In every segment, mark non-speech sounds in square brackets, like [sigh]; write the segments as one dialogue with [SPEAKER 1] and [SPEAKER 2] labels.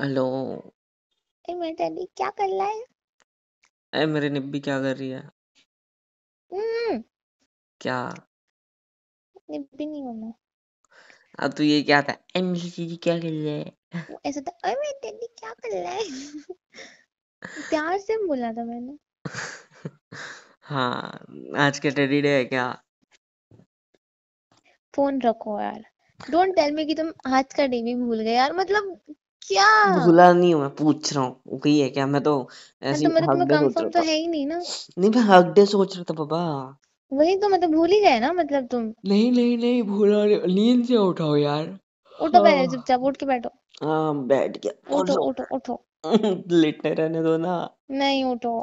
[SPEAKER 1] Hello
[SPEAKER 2] ए मेरे daddy क्या कर रहा है
[SPEAKER 1] अरे मेरे निब्बी क्या कर रही है हम्म क्या
[SPEAKER 2] निब्बी नहीं होना
[SPEAKER 1] अब तू तो ये क्या था ए मेरे दीदी क्या कर रही
[SPEAKER 2] है ऐसा था अरे मेरे डैडी क्या कर रहा है [laughs] प्यार से बोला था मैंने [laughs]
[SPEAKER 1] हाँ आज के टेडी डे है क्या
[SPEAKER 2] फोन रखो यार डोंट टेल मी कि तुम आज का डे भी भूल गए यार मतलब क्या भूला
[SPEAKER 1] नहीं हूँ मैं पूछ रहा हूँ वो कही है क्या मैं तो ऐसे तो ही तो मतलब तुम्हें हकड़े सोच कंफर्म रहा तो है ही नहीं ना नहीं मैं डे सोच रहा था बाबा
[SPEAKER 2] वही तो मतलब भूल ही गए ना मतलब तुम
[SPEAKER 1] नहीं नहीं नहीं भूला नींद से उठाओ यार
[SPEAKER 2] उठो पहले हाँ चुपचाप उठ के बैठो
[SPEAKER 1] हाँ बैठ गया उठो उठो उठो [laughs] लेटने रहने दो ना नहीं उठो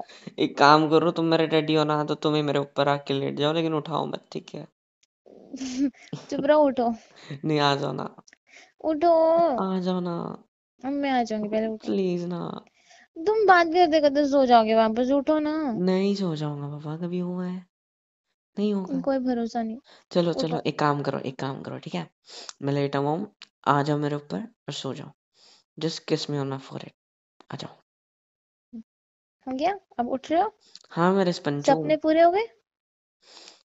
[SPEAKER 1] एक काम करो तुम मेरे डैडी हो ना तो तुम ही मेरे ऊपर आके लेट जाओ लेकिन उठाओ मत ठीक है
[SPEAKER 2] [laughs] चुप रहो उठो
[SPEAKER 1] [laughs] नहीं आ जाओ ना
[SPEAKER 2] उठो आ जाओ ना अब मैं आ जाऊंगी पहले उठो प्लीज ना तुम बात करते करते सो जाओगे वापस उठो ना
[SPEAKER 1] नहीं सो जाऊंगा पापा कभी हुआ है
[SPEAKER 2] नहीं होगा कोई भरोसा नहीं
[SPEAKER 1] चलो चलो एक काम करो एक काम करो ठीक है मैं लेट आऊ आ जाओ मेरे ऊपर और सो जाओ जस्ट किस मी ऑन माई फोरहेड आ जाओ
[SPEAKER 2] हो गया अब उठ रहे हो
[SPEAKER 1] हाँ मेरे स्पंज सपने पूरे हो गए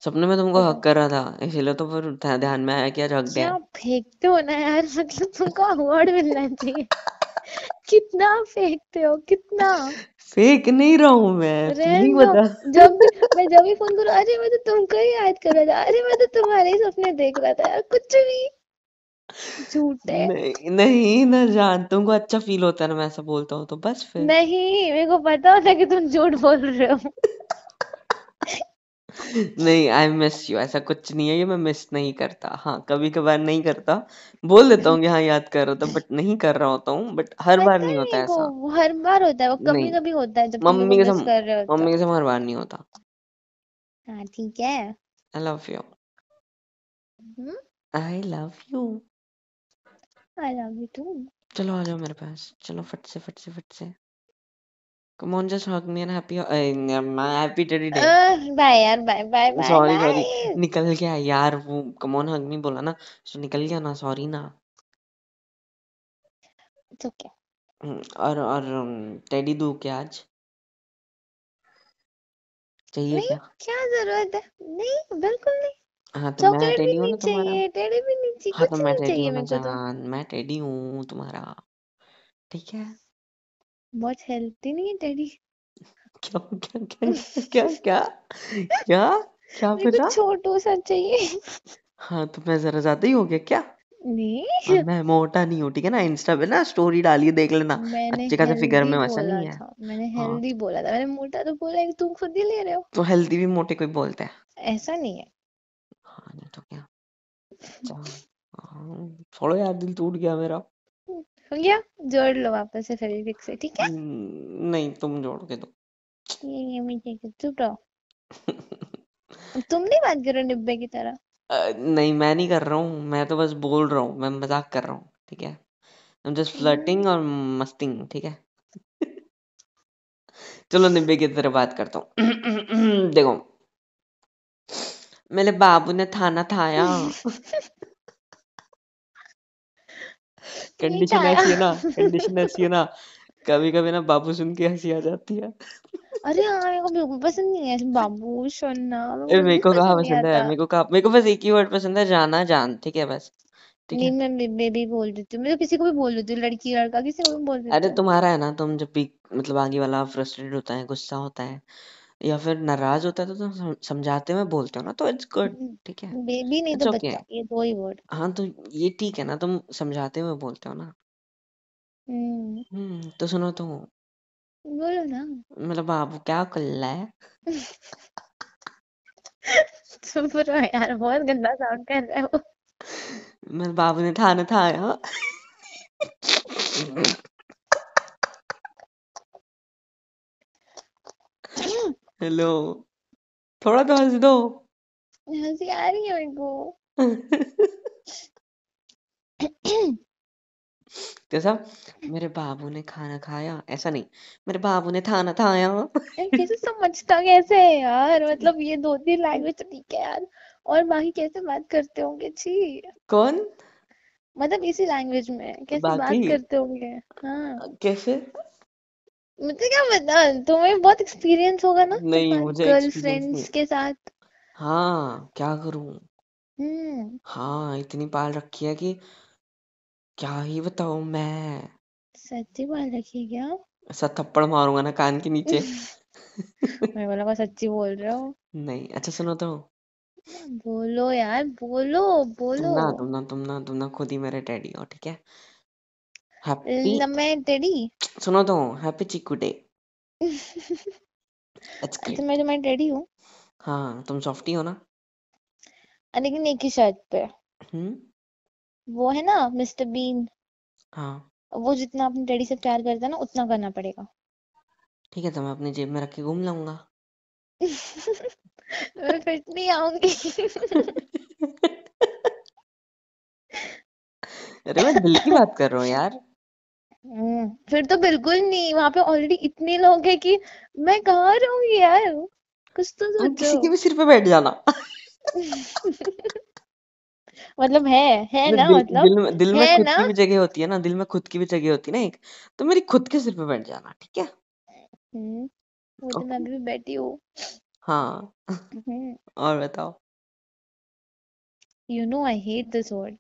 [SPEAKER 1] सपने में तुमको हक तो कर रहा था इसीलिए तो फिर ध्यान में आया कि आज हक दिया क्या
[SPEAKER 2] फेंकते हो ना यार मतलब तुमको अवार्ड मिलना चाहिए [laughs] कितना फेंकते हो कितना
[SPEAKER 1] फेंक नहीं रहा हूँ मैं फीलिंग बता
[SPEAKER 2] जब भी मैं जब भी फोन करूँ अरे मैं तो तुमको ही याद कर रहा था अरे मैं तो तुम्हारे ही सपने देख रहा था यार कुछ भी झूठे
[SPEAKER 1] नहीं नहीं ना जान तुमको अच्छा फील होता है ना मैं ऐसा बोलता हूँ तो बस फिर
[SPEAKER 2] नहीं मेरे को पता होता कि तुम झूठ बोल रहे हो [laughs]
[SPEAKER 1] नहीं आई मिस यू ऐसा कुछ नहीं है ये मैं मिस नहीं करता हाँ कभी कभार नहीं करता बोल देता हूँ हाँ याद कर रहा था बट नहीं कर रहा होता हूँ बट हर बार नहीं होता नहीं
[SPEAKER 2] ऐसा हर बार होता है वो कभी कभी होता है जब मम्मी के साथ मम्मी
[SPEAKER 1] के साथ हर बार नहीं होता
[SPEAKER 2] हाँ ठीक है
[SPEAKER 1] I love you I love
[SPEAKER 2] you I love you too
[SPEAKER 1] चलो आ जाओ मेरे पास चलो फट से फट से फट से Come on, just hug me and happy. अरे, my happy teddy day.
[SPEAKER 2] Bye bye, bye, bye. Sorry, sorry
[SPEAKER 1] sorry निकल गया यार वो कम ऑन हग मी बोला ना सो निकल गया ना सॉरी ना इट्स हम्म, ओके और और टेडी दो क्या आज चाहिए नहीं क्या
[SPEAKER 2] क्या जरूरत है नहीं बिल्कुल
[SPEAKER 1] नहीं हाँ तो मैं टेडी हूँ तुम्हारा
[SPEAKER 2] टेडी भी नहीं चाहिए हाँ तो मैं टेडी हूँ तो।
[SPEAKER 1] जान मैं टेडी हूँ तुम्हारा
[SPEAKER 2] ठीक है बहुत हेल्थी नहीं है डैडी
[SPEAKER 1] क्या क्या क्या क्या क्या क्या क्या बेटा
[SPEAKER 2] छोटू सा चाहिए
[SPEAKER 1] हाँ तो मैं जरा ज्यादा ही हो गया क्या
[SPEAKER 2] नहीं
[SPEAKER 1] मैं मोटा नहीं हूँ ठीक है ना इंस्टा पे ना स्टोरी डालिए देख लेना
[SPEAKER 2] अच्छे खासे तो फिगर में वैसा नहीं है मैंने हेल्दी हाँ। बोला था मैंने मोटा तो बोला है तुम खुद ही ले रहे हो
[SPEAKER 1] तो हेल्दी भी मोटे कोई बोलता
[SPEAKER 2] है ऐसा नहीं है हाँ नहीं तो क्या
[SPEAKER 1] हाँ, छोड़ो यार दिल टूट गया मेरा
[SPEAKER 2] हो गया जोड़ लो वापस से फेविक्विक से ठीक
[SPEAKER 1] है हम्म, नहीं तुम जोड़ के दो
[SPEAKER 2] ये ये मुझे चुप रहो तुम नहीं बात करो डिब्बे की तरह
[SPEAKER 1] नहीं मैं नहीं कर रहा हूँ मैं तो बस बोल रहा हूँ मैं मजाक कर रहा हूँ ठीक है I'm just flirting हम्म। और मस्तिंग ठीक है चलो निब्बे की तरह बात करता हूँ [clears throat] देखो मेरे बाबू ने थाना थाया [laughs] कंडीशन ऐसी है ना कंडीशन ऐसी है ना कभी कभी ना बाबू सुन के हंसी आ जाती है
[SPEAKER 2] अरे हाँ मेरे को बिल्कुल पसंद नहीं है बाबू सुनना मेरे को कहा पसंद है मेरे
[SPEAKER 1] को कहा मेरे को बस एक ही वर्ड पसंद है जाना जान ठीक है बस
[SPEAKER 2] नहीं मैं मैं भी बोल देती हूँ मैं तो किसी को भी बोल देती हूँ लड़की लड़का किसी को भी बोल देती अरे तुम्हारा
[SPEAKER 1] है ना तुम जब भी मतलब आगे वाला फ्रस्ट्रेटेड होता है गुस्सा होता है या फिर नाराज़ होता है तो तुम समझाते हुए बोलते हो ना तो इट्स हम्म। गुड ठीक है?
[SPEAKER 2] बेबी नहीं तो बच्चा ये दो ही वर्ड
[SPEAKER 1] हाँ, तो ये ठीक है ना तुम समझाते हुए बोलते हो ना। हम्म, हम्म तो सुनो तुम तो। बोलो ना। मतलब आप क्या कर रहा है?
[SPEAKER 2] [laughs] चुप रहो यार बहुत गंदा साउंड कर रहा है वो।
[SPEAKER 1] मेरे बाबू ने था थाना थाया। हाँ। [laughs] हेलो थोड़ा तो हंस दो
[SPEAKER 2] हंसी आ रही है मेरे को
[SPEAKER 1] कैसा मेरे बाबू ने खाना खाया ऐसा नहीं मेरे बाबू ने थाना थाया
[SPEAKER 2] कैसे समझता कैसे है यार मतलब ये दो तीन लैंग्वेज तो ठीक है यार और बाकी कैसे बात करते होंगे छी कौन मतलब इसी लैंग्वेज में कैसे बात करते होंगे हाँ कैसे मुझे तो क्या पता तुम्हें बहुत एक्सपीरियंस होगा ना नहीं
[SPEAKER 1] तुम्हारी मुझे experience गर्लफ्रेंड्स नहीं के साथ हाँ क्या करूं
[SPEAKER 2] हम्म
[SPEAKER 1] हाँ इतनी पाल रखी है कि क्या ही बताऊं मैं
[SPEAKER 2] सच्ची बात रखी क्या
[SPEAKER 1] ऐसा थप्पड़ मारूंगा ना कान के नीचे
[SPEAKER 2] मेरे को लगा सच्ची बोल रहा हूँ
[SPEAKER 1] नहीं अच्छा सुनो तो
[SPEAKER 2] बोलो यार बोलो बोलो तुम ना
[SPEAKER 1] तुम ना तुम ना तुम ना खुद ही मेरे डैडी हो ठीक है हैप्पी
[SPEAKER 2] लमेंटेडी
[SPEAKER 1] सुनो तो हैप्पी चिकू डे
[SPEAKER 2] अच्छा मैं तो मैं डैडी हूँ
[SPEAKER 1] हाँ तुम सॉफ्टी हो ना
[SPEAKER 2] लेकिन एक ही शर्ट पे
[SPEAKER 1] हम्म
[SPEAKER 2] वो है ना मिस्टर बीन हाँ वो जितना अपने डैडी से प्यार करता है ना उतना करना पड़ेगा
[SPEAKER 1] ठीक है तो मैं अपनी जेब में रख के घूम लाऊंगा
[SPEAKER 2] मैं फिट नहीं आऊंगी
[SPEAKER 1] अरे मैं दिल की बात कर रहा हूँ यार
[SPEAKER 2] हम्म, फिर तो बिल्कुल नहीं वहां पे ऑलरेडी इतने लोग हैं कि मैं कहा रहूंगी यार कुछ तो सोचो किसी के भी सिर पे बैठ जाना [laughs] मतलब है है ना दिल, मतलब दिल, में दिल में खुद ना? की भी
[SPEAKER 1] जगह होती है ना दिल में खुद की भी जगह होती है ना एक तो मेरी खुद के सिर पे बैठ जाना ठीक है
[SPEAKER 2] हम्म वो तो मैं भी बैठी हूँ हाँ हम्म। और बताओ you know I hate this word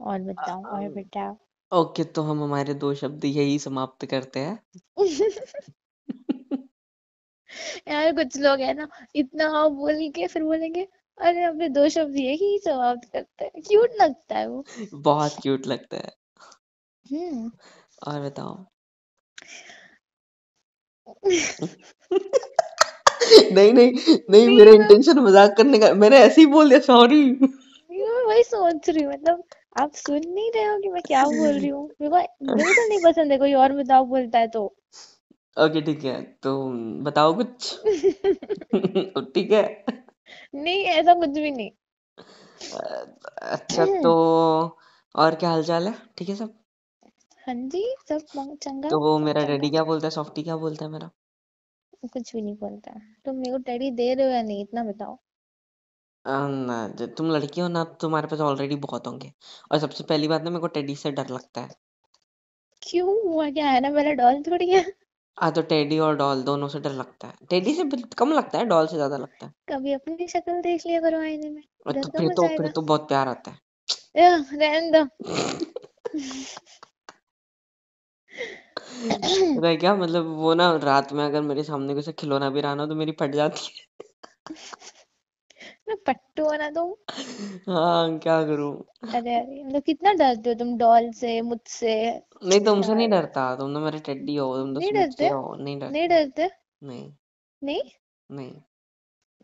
[SPEAKER 2] और बताओ और हाँ। बताओ
[SPEAKER 1] ओके तो हम हमारे दो शब्द यही समाप्त करते हैं।
[SPEAKER 2] [laughs] यार कुछ लोग है ना इतना हाँ बोल के फिर बोलेंगे अरे अपने दो शब्द यही समाप्त करते हैं। क्यूट लगता है वो।
[SPEAKER 1] बहुत क्यूट लगता है। हम्म। और बताओ? [laughs] [laughs] नहीं, नहीं, नहीं मेरा इंटेंशन मज़ाक करने का मैंने ऐसे ही बोल दिया सॉरी।
[SPEAKER 2] मैं वही सोच रही हूँ मतलब आप सुन नहीं रहे हो कि मैं क्या बोल रही हूँ बिल्कुल नहीं पसंद है कोई और बताओ बोलता है तो
[SPEAKER 1] ओके ठीक है तो बताओ कुछ [laughs] [laughs] ठीक है
[SPEAKER 2] नहीं ऐसा कुछ भी नहीं
[SPEAKER 1] अच्छा तो और क्या हालचाल है ठीक है सब
[SPEAKER 2] हाँ जी सब चंगा तो वो मेरा डैडी
[SPEAKER 1] क्या बोलता है सॉफ्टी क्या बोलता है मेरा
[SPEAKER 2] कुछ भी नहीं बोलता तुम मेरे को डैडी दे रहे हो या नहीं इतना बताओ
[SPEAKER 1] ना तुम लड़की हो ना तो तुम्हारे पास ऑलरेडी बहुत होंगे और सबसे पहली बात ना मेरे को टेडी से डर लगता है।
[SPEAKER 2] क्यों हुआ क्या है ना मेरा डॉल थोड़ी है आ
[SPEAKER 1] हाँ, तो टेडी और डॉल दोनों से डर लगता है। टेडी से कम लगता है, डॉल से ज़्यादा लगता
[SPEAKER 2] है। कभी अपनी शक्ल देख लिया करो आईने में
[SPEAKER 1] और तो, तो फिर तो फिर तो बहुत प्यार आता है।
[SPEAKER 2] अ, रहने दो
[SPEAKER 1] पता क्या मतलब वो ना रात में अगर मेरे सामने कोई खिलौना भी रहा ना तो मेरी फट जाती है।
[SPEAKER 2] इसमें पट्टू होना तुम
[SPEAKER 1] हाँ क्या करूं
[SPEAKER 2] अरे अरे मतलब कितना डरते हो तुम डॉल से मुझसे
[SPEAKER 1] नहीं तुमसे नहीं डरता तुम तो मेरे टेडी हो तुम तो नहीं डरते हो नहीं डरते नहीं डरते नहीं नहीं नहीं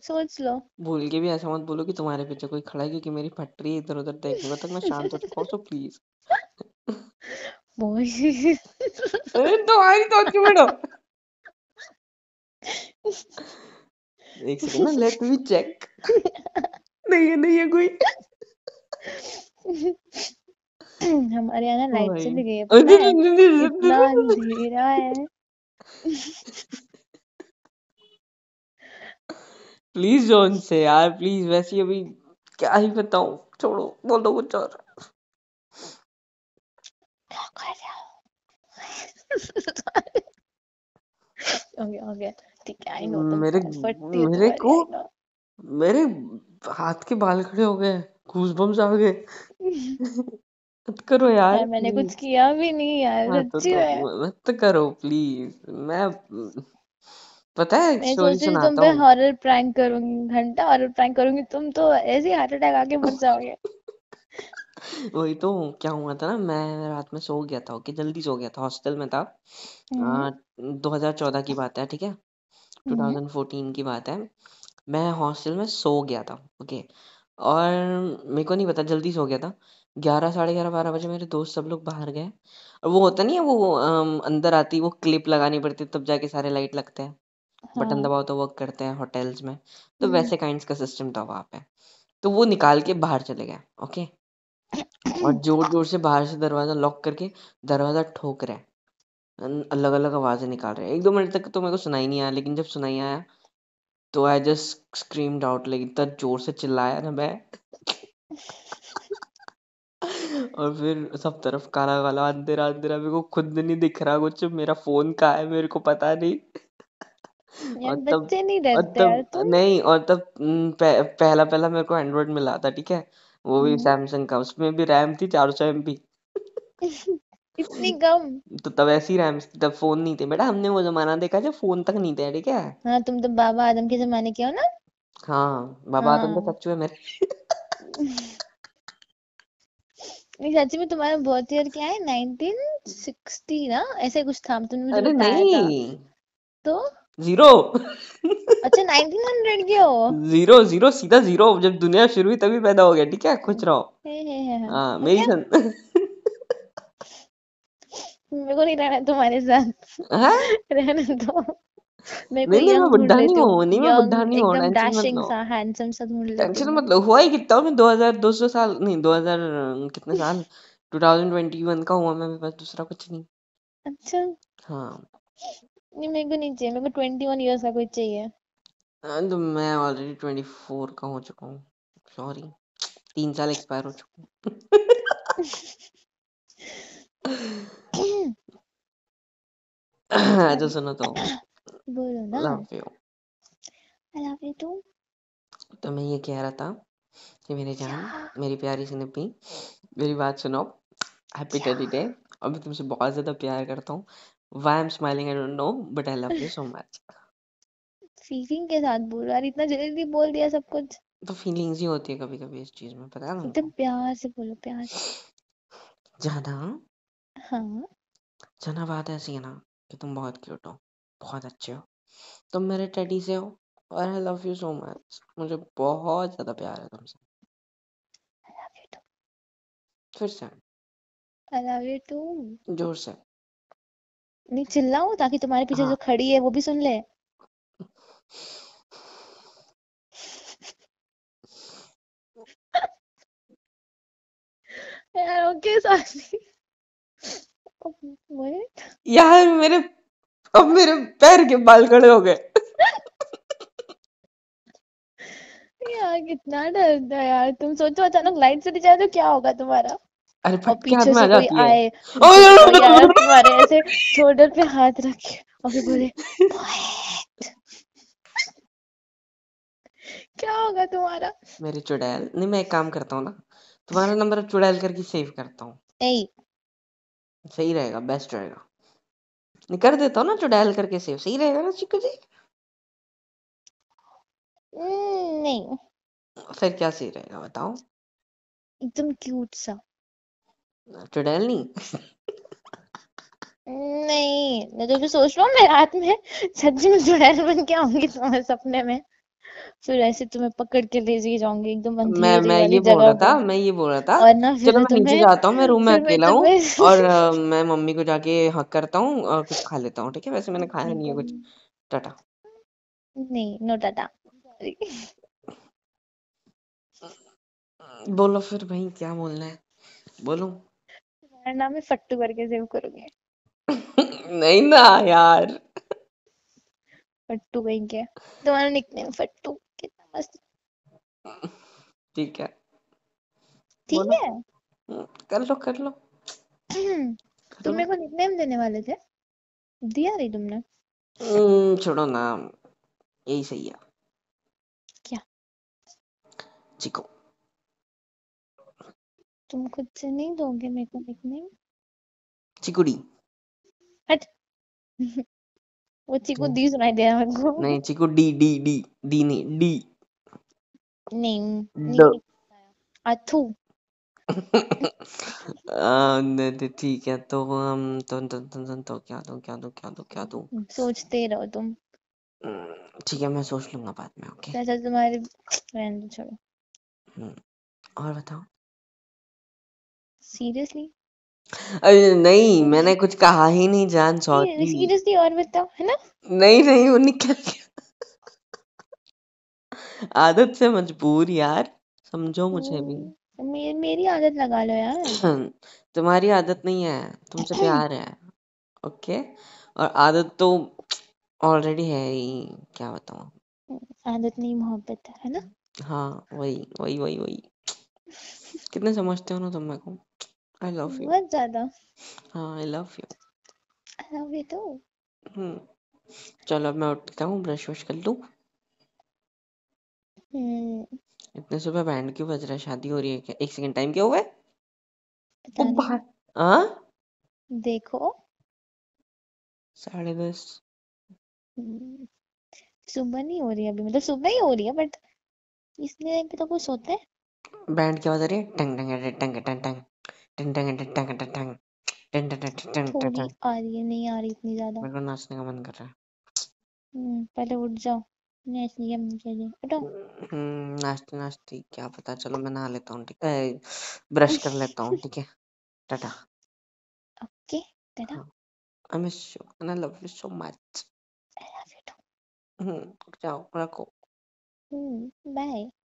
[SPEAKER 1] सोच लो भूल के भी ऐसा मत बोलो कि तुम्हारे पीछे कोई खड़ा है क्योंकि मेरी फटरी इधर उधर देखने तक मैं शांत हो चुका हूँ तो प्लीज
[SPEAKER 2] बॉय अरे तुम्हारी तो अच्छी बैठो [laughs]
[SPEAKER 1] एक सेकंड ना लेट
[SPEAKER 2] मी चेक नहीं है नहीं है कोई हमारे यहाँ ना लाइट oh चली गई है अरे नहीं नहीं नहीं इतना अंधेरा है
[SPEAKER 1] प्लीज जॉन से यार प्लीज वैसे अभी क्या ही बताऊं छोड़ो बोल दो कुछ और
[SPEAKER 2] ओके ओके [laughs] ठीक है आई नो मेरे मेरे को
[SPEAKER 1] मेरे हाथ के बाल खड़े हो गए घूस बम आ गए मत करो यार, यार मैंने कुछ
[SPEAKER 2] किया भी नहीं यार हाँ, सच्ची तो,
[SPEAKER 1] तो, मत करो प्लीज मैं पता है स्टोरी सुनाता तुम पे
[SPEAKER 2] हॉरर प्रैंक करूंगी घंटा हॉरर प्रैंक करूंगी तुम तो ऐसे हार्ट अटैक आके मर जाओगे
[SPEAKER 1] वही तो क्या हुआ था ना मैं रात में सो गया था ओके जल्दी सो गया था हॉस्टल में था हम्म। दो हजार चौदह की बात है ठीक है 2014 हम्म। की बात है मैं हॉस्टल में सो गया था ओके और मेरे को नहीं पता जल्दी सो गया था ग्यारह साढ़े ग्यारह बारह बजे मेरे दोस्त सब लोग बाहर गए और वो होता नहीं है वो अंदर आती वो क्लिप लगानी पड़ती तब जाके सारे लाइट लगते हैं बटन हाँ। दबाओ तो वर्क करते हैं होटल्स में तो हम्म। वैसे काइंड का सिस्टम था वहाँ पे तो वो निकाल के बाहर चले गए ओके और जोर जोर से बाहर से दरवाज़ा लॉक करके दरवाज़ा ठोक रहे हैं अलग अलग आवाज़ें निकाल रहे हैं एक दो मिनट तक तो मेरे को सुनाई नहीं आया लेकिन जब सुनाई आया तो I just screamed out like इतना जोर से चिल्लाया ना मैं [laughs] और फिर सब तरफ काला काला अंधेरा अंधेरा मेरे को खुद नहीं दिख रहा कुछ मेरा फोन कहा है मेरे को पता नहीं
[SPEAKER 2] और तब बच्चे नहीं और तब
[SPEAKER 1] तो? नहीं और तब पह, पहला पहला मेरे को एंड्रॉइड मिला था ठीक है वो भी सैमसंग हम्म। का उसमें भी रैम थी चार सौ एम बी
[SPEAKER 2] [laughs] कितनी कम
[SPEAKER 1] तो तब ऐसी रैम तब फोन नहीं थे बेटा हमने वो जमाना देखा जब फोन तक नहीं थे ठीक है
[SPEAKER 2] हाँ तुम तो बाबा आदम के जमाने के हो ना
[SPEAKER 1] हाँ बाबा हाँ। आदम तो हाँ। सच्चू है मेरे
[SPEAKER 2] [laughs] नहीं सच में तुम्हारा बर्थ ईयर क्या है 1960 ना ऐसे कुछ था तुमने मुझे अरे नहीं तो जीरो अच्छा 1900 के हो
[SPEAKER 1] जीरो जीरो सीधा जीरो जब दुनिया शुरू हुई तभी पैदा हो गया ठीक है खुश
[SPEAKER 2] रहो हाँ मेरी सन मेरे को नहीं रहना तुम्हारे साथ रहने दो मेरे नहीं मैं बुढ़ा नहीं हूँ नहीं मैं बुढ़ा नहीं हूँ एकदम डैशिंग सा हैंडसम सा ढूंढ लेती टेंशन मत लो
[SPEAKER 1] हुआ ही कितना मैं 2000 साल नहीं 2000 कितने साल 2021 का हुआ मैं बस दूसरा कुछ नहीं अच्छा हाँ
[SPEAKER 2] नहीं मेरे को नहीं चाहिए मेरे को 21 इयर्स का कोई चाहिए
[SPEAKER 1] हाँ तो मैं ऑलरेडी 24 का हो चुका हूँ सॉरी तीन साल एक्सपायर हो चुका हूँ तो सुनो तो
[SPEAKER 2] बोलो ना love you I love you too
[SPEAKER 1] तो मैं ये कह रहा था कि मेरे जान मेरी प्यारी सिनेपी मेरी बात सुनो हैप्पी टेडी डे और मैं तुमसे बहुत ज़्यादा प्यार करता हूँ I am smiling I don't know but I love you so much
[SPEAKER 2] feeling के साथ बोल रहा इतना जल्दी बोल दिया सब कुछ
[SPEAKER 1] तो फीलिंग्स ही होती है कभी कभी इस चीज़ में पता है ना
[SPEAKER 2] एकदम प्यार से बोलो प्यार से जाना हाँ।
[SPEAKER 1] जना बात ऐसी है ना कि तुम बहुत क्यूट हो, बहुत अच्छे हो, तुम मेरे टेडी से हो और I love you so much मुझे बहुत ज़्यादा प्यार है तुमसे। I
[SPEAKER 2] love you too. फिर से आई लव यू टू। ज़ोर से। नहीं चिल्लाऊं ताकि तुम्हारे पीछे हाँ। जो खड़ी है वो भी सुन ले। [laughs] [laughs] यार ओके सॉरी। यार मेरे अब मेरे पैर के बाल खड़े हो गए यार कितना डर था यार तुम सोचो अचानक लाइट चली जाए तो क्या होगा तुम्हारा अरे
[SPEAKER 1] और पीछे से कोई आए ओ यार [laughs] तुम्हारे
[SPEAKER 2] ऐसे शोल्डर पे हाथ रखे और फिर बोले क्या होगा तुम्हारा
[SPEAKER 1] मेरे चुड़ैल नहीं मैं एक काम करता हूँ ना तुम्हारा नंबर चुड़ैल करके सेव करता हूँ सही रहेगा बेस्ट रहेगा कर देता हूँ ना जो डायल करके सेव सही रहेगा ना चिकू जी
[SPEAKER 2] हम्म, नहीं
[SPEAKER 1] फिर क्या सही रहेगा बताओ
[SPEAKER 2] एकदम क्यूट सा चुड़ैल नहीं नहीं मैं तो भी सोच रहा हूँ मैं रात में सच्ची में चुड़ैल बन के आऊंगी तुम्हारे सपने में फिर ऐसे तुम्हें पकड़ के ले जाऊंगी एकदम मैं मैं मैं ये बोल रहा
[SPEAKER 1] था मैं ये बोल रहा रहा था और ना चलो मैं नीचे जाता हूँ मैं रूम में अकेला हूँ और मैं मम्मी को जाके हक करता हूँ और कुछ खा लेता हूँ ठीक है वैसे मैंने खाया नहीं है कुछ टाटा
[SPEAKER 2] नहीं नो टाटा
[SPEAKER 1] बोलो फिर भाई क्या बोलना है बोलो
[SPEAKER 2] तुम्हारा नाम है फट्टू करके सेव करोगे
[SPEAKER 1] नहीं ना यार
[SPEAKER 2] फट्टू कहीं क्या तुम्हारा निकनेम फट्टू बस ठीक है ठीक है
[SPEAKER 1] हम्म,
[SPEAKER 2] कर लो कर लो हम्म, तुम मेरे को निकनेम देने वाले थे दिया नहीं तुमने
[SPEAKER 1] हम्म, छोड़ो ना यही सही है क्या चिको
[SPEAKER 2] तुम खुद से नहीं दोगे मेरे को निकनेम चिकुड़ी हट [laughs] वो चिकू डी सुनाई दिया मेरे को नहीं
[SPEAKER 1] चिकू डी डी डी डी नहीं डी
[SPEAKER 2] नहीं, दो नहीं अथू
[SPEAKER 1] ठीक है तो हम तो तो, तो, तो, तो क्या दूं क्या दूं क्या दूं क्या
[SPEAKER 2] दूं सोचते रहो तुम
[SPEAKER 1] ठीक है मैं सोच लूंगा बाद में ओके
[SPEAKER 2] चाचा तुम्हारे फ्रेंड दो छोड़ो और बताओ सीरियसली
[SPEAKER 1] अरे नहीं मैंने कुछ कहा ही नहीं जान सॉरी
[SPEAKER 2] सीरियसली और बताओ है ना
[SPEAKER 1] नहीं नहीं वो निकल गया आदत से मजबूर यार समझो मुझे भी ओह
[SPEAKER 2] तो मेरी आदत लगा लो यार।
[SPEAKER 1] [clears throat] तुम्हारी आदत नहीं है तुमसे प्यार है ओके और आदत तो ऑलरेडी है ही क्या बताऊँ
[SPEAKER 2] आदत नहीं मोहब्बत है, ना?
[SPEAKER 1] हाँ वही वही वही वही कितने समझते हो ना तुम मेरे को आई लव यू बहुत ज्यादा हाँ I love you
[SPEAKER 2] I love you too
[SPEAKER 1] हम्म चलो मैं उठता हूँ ब्रश वश कर लूँ
[SPEAKER 2] इतने
[SPEAKER 1] सुबह बैंड क्यों बज रहा है शादी हो रही है क्या एक सेकंड टाइम क्या हुआ है पता नहीं
[SPEAKER 2] देखो साढ़े दस सुबह नहीं हो रही अभी मतलब सुबह ही हो रही है बट इसलिए टाइम पे तो कुछ होता है
[SPEAKER 1] बैंड क्या बज रही है टंग टंग टंग टंग टंग टंग टंग टंग टंग टंग टंग टंग टंग टंग टंग टंग टंग थोड़ी टंग।
[SPEAKER 2] आ रही है नहीं आ रही इतनी ज्यादा मेरे
[SPEAKER 1] को नाचने का मन कर रहा
[SPEAKER 2] है पहले उठ जाओ हम्म,
[SPEAKER 1] नाश्ते नाश्ते क्या पता चलो मैं नहा लेता हूँ ठीक है ब्रश कर लेता हूँ ठीक है tata
[SPEAKER 2] okay tata
[SPEAKER 1] I miss you I love you so much I
[SPEAKER 2] love you too हम्म जाओ रखो हम्म बाय